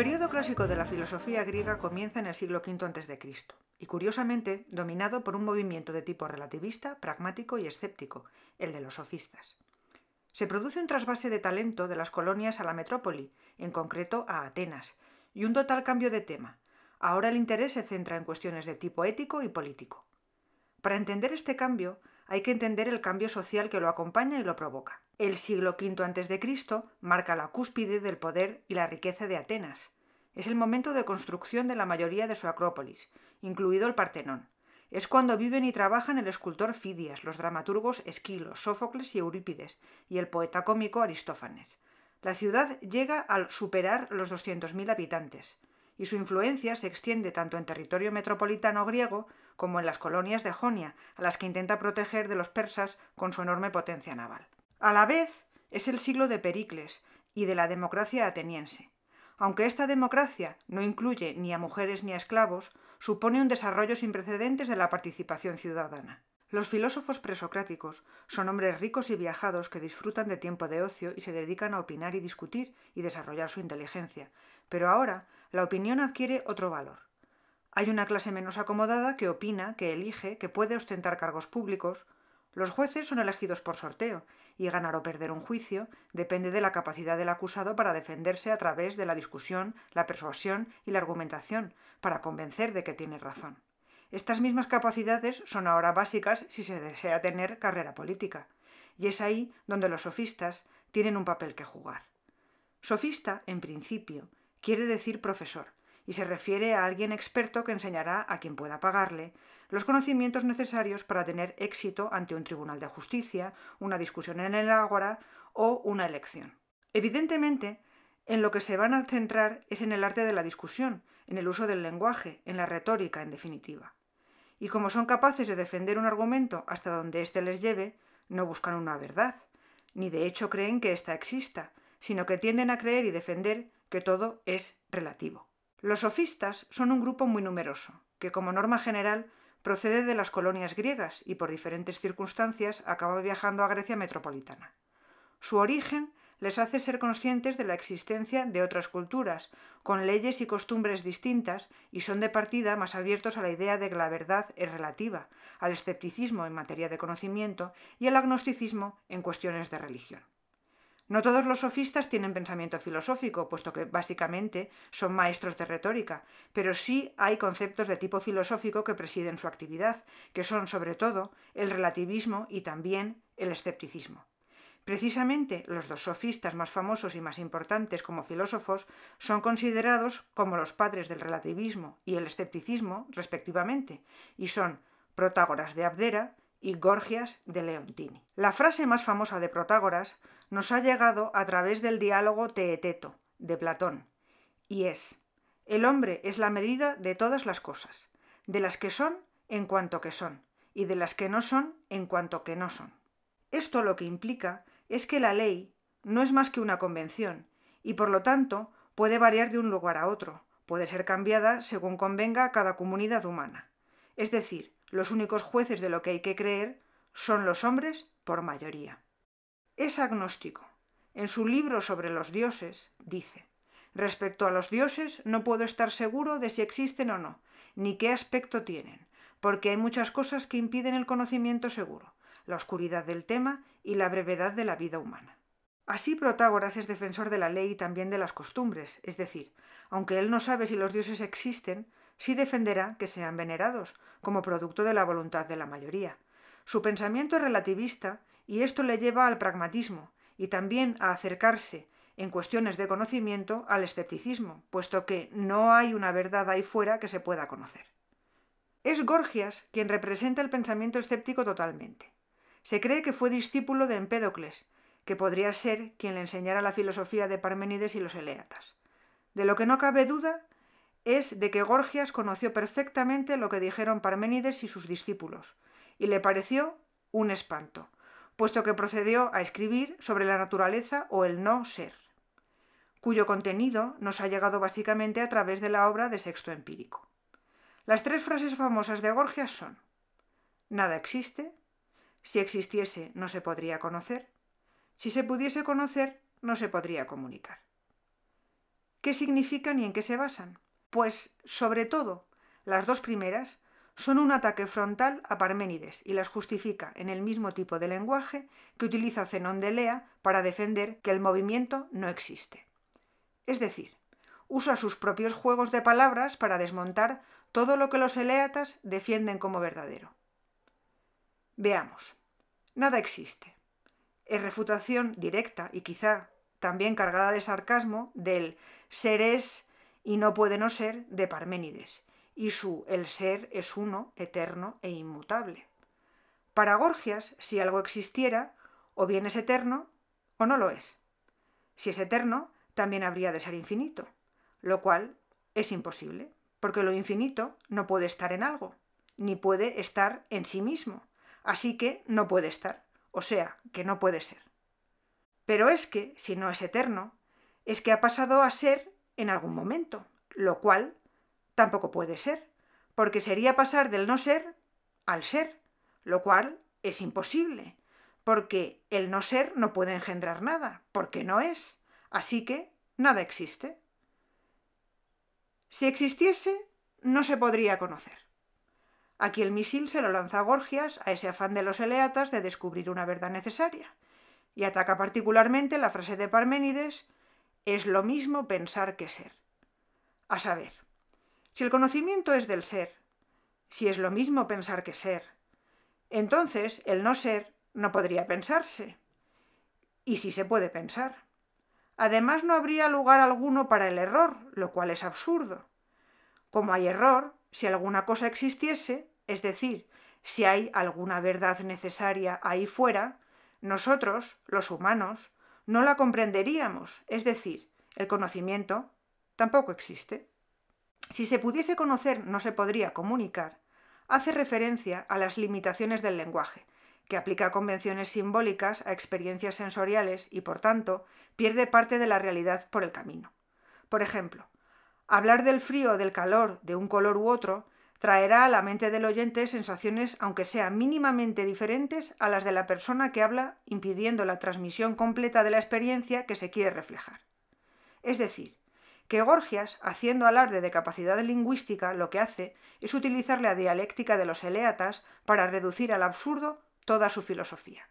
El periodo clásico de la filosofía griega comienza en el siglo V a.C. y curiosamente dominado por un movimiento de tipo relativista, pragmático y escéptico, el de los sofistas. Se produce un trasvase de talento de las colonias a la metrópoli, en concreto a Atenas, y un total cambio de tema. Ahora el interés se centra en cuestiones de tipo ético y político. Para entender este cambio, hay que entender el cambio social que lo acompaña y lo provoca. El siglo V a.C. marca la cúspide del poder y la riqueza de Atenas. Es el momento de construcción de la mayoría de su acrópolis, incluido el Partenón. Es cuando viven y trabajan el escultor Fidias, los dramaturgos Esquilo, Sófocles y Eurípides, y el poeta cómico Aristófanes. La ciudad llega al superar los 200.000 habitantes, y su influencia se extiende tanto en territorio metropolitano griego como en las colonias de Jonia, a las que intenta proteger de los persas con su enorme potencia naval. A la vez, es el siglo de Pericles y de la democracia ateniense. Aunque esta democracia no incluye ni a mujeres ni a esclavos, supone un desarrollo sin precedentes de la participación ciudadana. Los filósofos presocráticos son hombres ricos y viajados que disfrutan de tiempo de ocio y se dedican a opinar y discutir y desarrollar su inteligencia, pero ahora la opinión adquiere otro valor. Hay una clase menos acomodada que opina, que elige, que puede ostentar cargos públicos. Los jueces son elegidos por sorteo y ganar o perder un juicio depende de la capacidad del acusado para defenderse a través de la discusión, la persuasión y la argumentación, para convencer de que tiene razón. Estas mismas capacidades son ahora básicas si se desea tener carrera política, y es ahí donde los sofistas tienen un papel que jugar. Sofista, en principio, quiere decir profesor, y se refiere a alguien experto que enseñará a quien pueda pagarle los conocimientos necesarios para tener éxito ante un tribunal de justicia, una discusión en el ágora o una elección. Evidentemente, en lo que se van a centrar es en el arte de la discusión, en el uso del lenguaje, en la retórica, en definitiva. Y como son capaces de defender un argumento hasta donde éste les lleve, no buscan una verdad, ni de hecho creen que ésta exista, sino que tienden a creer y defender que todo es relativo. Los sofistas son un grupo muy numeroso, que como norma general procede de las colonias griegas y por diferentes circunstancias acaba viajando a Grecia metropolitana. Su origen les hace ser conscientes de la existencia de otras culturas, con leyes y costumbres distintas, y son de partida más abiertos a la idea de que la verdad es relativa, al escepticismo en materia de conocimiento y al agnosticismo en cuestiones de religión. No todos los sofistas tienen pensamiento filosófico, puesto que básicamente son maestros de retórica, pero sí hay conceptos de tipo filosófico que presiden su actividad, que son sobre todo el relativismo y también el escepticismo. Precisamente los dos sofistas más famosos y más importantes como filósofos son considerados como los padres del relativismo y el escepticismo, respectivamente, y son Protágoras de Abdera y Gorgias de Leontini. La frase más famosa de Protágoras nos ha llegado a través del diálogo Teeteto de Platón, y es, el hombre es la medida de todas las cosas, de las que son en cuanto que son, y de las que no son en cuanto que no son. Esto lo que implica es que la ley no es más que una convención, y por lo tanto puede variar de un lugar a otro, puede ser cambiada según convenga a cada comunidad humana. Es decir, los únicos jueces de lo que hay que creer son los hombres por mayoría es agnóstico. En su libro sobre los dioses dice, respecto a los dioses no puedo estar seguro de si existen o no, ni qué aspecto tienen, porque hay muchas cosas que impiden el conocimiento seguro, la oscuridad del tema y la brevedad de la vida humana. Así Protágoras es defensor de la ley y también de las costumbres, es decir, aunque él no sabe si los dioses existen, sí defenderá que sean venerados, como producto de la voluntad de la mayoría. Su pensamiento es relativista y esto le lleva al pragmatismo y también a acercarse en cuestiones de conocimiento al escepticismo, puesto que no hay una verdad ahí fuera que se pueda conocer. Es Gorgias quien representa el pensamiento escéptico totalmente. Se cree que fue discípulo de Empédocles, que podría ser quien le enseñara la filosofía de Parménides y los Eleatas. De lo que no cabe duda es de que Gorgias conoció perfectamente lo que dijeron Parménides y sus discípulos, y le pareció un espanto, puesto que procedió a escribir sobre la naturaleza o el no ser, cuyo contenido nos ha llegado básicamente a través de la obra de Sexto Empírico. Las tres frases famosas de Gorgias son Nada existe, si existiese no se podría conocer, si se pudiese conocer no se podría comunicar. ¿Qué significan y en qué se basan? Pues, sobre todo, las dos primeras son un ataque frontal a Parménides y las justifica en el mismo tipo de lenguaje que utiliza Zenón de Lea para defender que el movimiento no existe. Es decir, usa sus propios juegos de palabras para desmontar todo lo que los eleatas defienden como verdadero. Veamos. Nada existe. Es refutación directa y quizá también cargada de sarcasmo del ser es y no puede no ser de Parménides y su el ser es uno, eterno e inmutable. Para Gorgias, si algo existiera, o bien es eterno o no lo es. Si es eterno, también habría de ser infinito, lo cual es imposible, porque lo infinito no puede estar en algo, ni puede estar en sí mismo, así que no puede estar, o sea, que no puede ser. Pero es que, si no es eterno, es que ha pasado a ser en algún momento, lo cual tampoco puede ser, porque sería pasar del no ser al ser, lo cual es imposible, porque el no ser no puede engendrar nada, porque no es, así que nada existe. Si existiese, no se podría conocer. Aquí el misil se lo lanza Gorgias a ese afán de los eleatas de descubrir una verdad necesaria, y ataca particularmente la frase de Parménides, es lo mismo pensar que ser. A saber, si el conocimiento es del ser, si es lo mismo pensar que ser, entonces el no ser no podría pensarse. Y si sí se puede pensar. Además no habría lugar alguno para el error, lo cual es absurdo. Como hay error, si alguna cosa existiese, es decir, si hay alguna verdad necesaria ahí fuera, nosotros, los humanos, no la comprenderíamos, es decir, el conocimiento tampoco existe si se pudiese conocer no se podría comunicar, hace referencia a las limitaciones del lenguaje, que aplica convenciones simbólicas a experiencias sensoriales y, por tanto, pierde parte de la realidad por el camino. Por ejemplo, hablar del frío del calor de un color u otro traerá a la mente del oyente sensaciones aunque sean mínimamente diferentes a las de la persona que habla, impidiendo la transmisión completa de la experiencia que se quiere reflejar. Es decir, que Gorgias, haciendo alarde de capacidad lingüística, lo que hace es utilizar la dialéctica de los eleatas para reducir al absurdo toda su filosofía.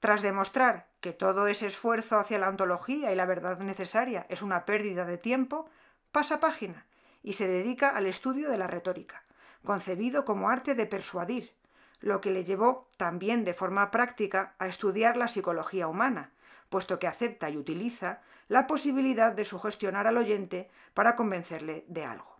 Tras demostrar que todo ese esfuerzo hacia la ontología y la verdad necesaria es una pérdida de tiempo, pasa página y se dedica al estudio de la retórica, concebido como arte de persuadir, lo que le llevó también de forma práctica a estudiar la psicología humana, puesto que acepta y utiliza la posibilidad de sugestionar al oyente para convencerle de algo.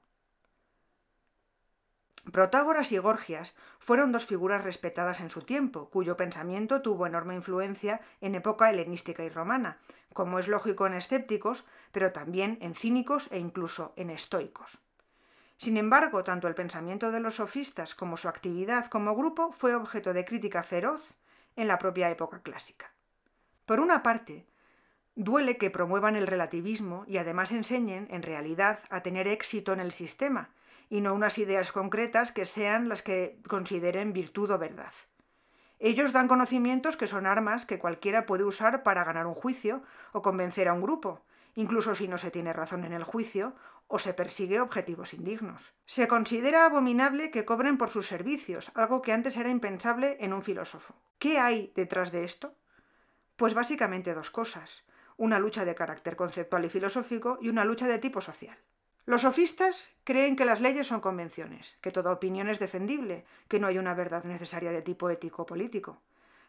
Protágoras y Gorgias fueron dos figuras respetadas en su tiempo, cuyo pensamiento tuvo enorme influencia en época helenística y romana, como es lógico en escépticos, pero también en cínicos e incluso en estoicos. Sin embargo, tanto el pensamiento de los sofistas como su actividad como grupo fue objeto de crítica feroz en la propia época clásica. Por una parte, Duele que promuevan el relativismo y además enseñen, en realidad, a tener éxito en el sistema, y no unas ideas concretas que sean las que consideren virtud o verdad. Ellos dan conocimientos que son armas que cualquiera puede usar para ganar un juicio o convencer a un grupo, incluso si no se tiene razón en el juicio o se persigue objetivos indignos. Se considera abominable que cobren por sus servicios, algo que antes era impensable en un filósofo. ¿Qué hay detrás de esto? Pues básicamente dos cosas una lucha de carácter conceptual y filosófico y una lucha de tipo social. Los sofistas creen que las leyes son convenciones, que toda opinión es defendible, que no hay una verdad necesaria de tipo ético-político.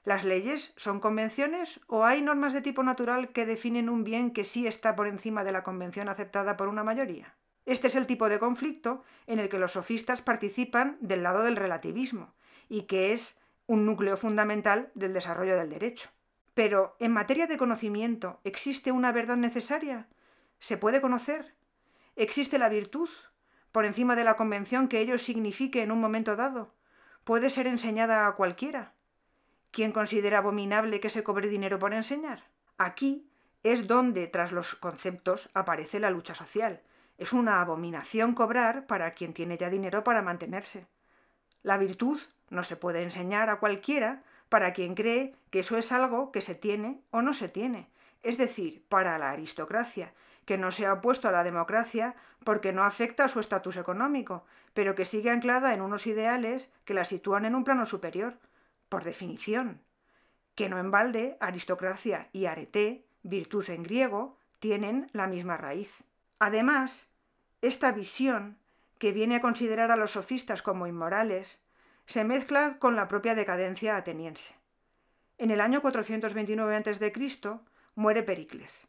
¿Las leyes son convenciones o hay normas de tipo natural que definen un bien que sí está por encima de la convención aceptada por una mayoría? Este es el tipo de conflicto en el que los sofistas participan del lado del relativismo y que es un núcleo fundamental del desarrollo del derecho. Pero en materia de conocimiento, ¿existe una verdad necesaria? ¿Se puede conocer? ¿Existe la virtud? Por encima de la convención que ello signifique en un momento dado. Puede ser enseñada a cualquiera. ¿Quién considera abominable que se cobre dinero por enseñar? Aquí es donde, tras los conceptos, aparece la lucha social. Es una abominación cobrar para quien tiene ya dinero para mantenerse. La virtud no se puede enseñar a cualquiera para quien cree que eso es algo que se tiene o no se tiene, es decir, para la aristocracia, que no se ha opuesto a la democracia porque no afecta a su estatus económico, pero que sigue anclada en unos ideales que la sitúan en un plano superior, por definición. Que no embalde, aristocracia y areté, virtud en griego, tienen la misma raíz. Además, esta visión, que viene a considerar a los sofistas como inmorales, se mezcla con la propia decadencia ateniense. En el año 429 a.C. muere Pericles.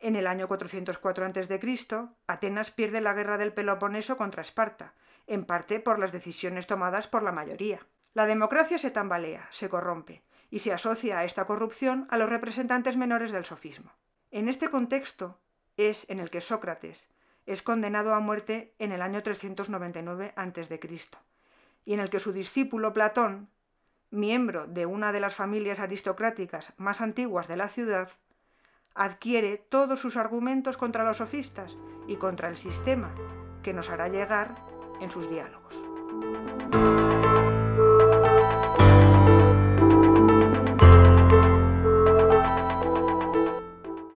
En el año 404 a.C., Atenas pierde la guerra del Peloponeso contra Esparta, en parte por las decisiones tomadas por la mayoría. La democracia se tambalea, se corrompe, y se asocia a esta corrupción a los representantes menores del sofismo. En este contexto es en el que Sócrates es condenado a muerte en el año 399 a.C., y en el que su discípulo Platón, miembro de una de las familias aristocráticas más antiguas de la ciudad, adquiere todos sus argumentos contra los sofistas y contra el sistema que nos hará llegar en sus diálogos.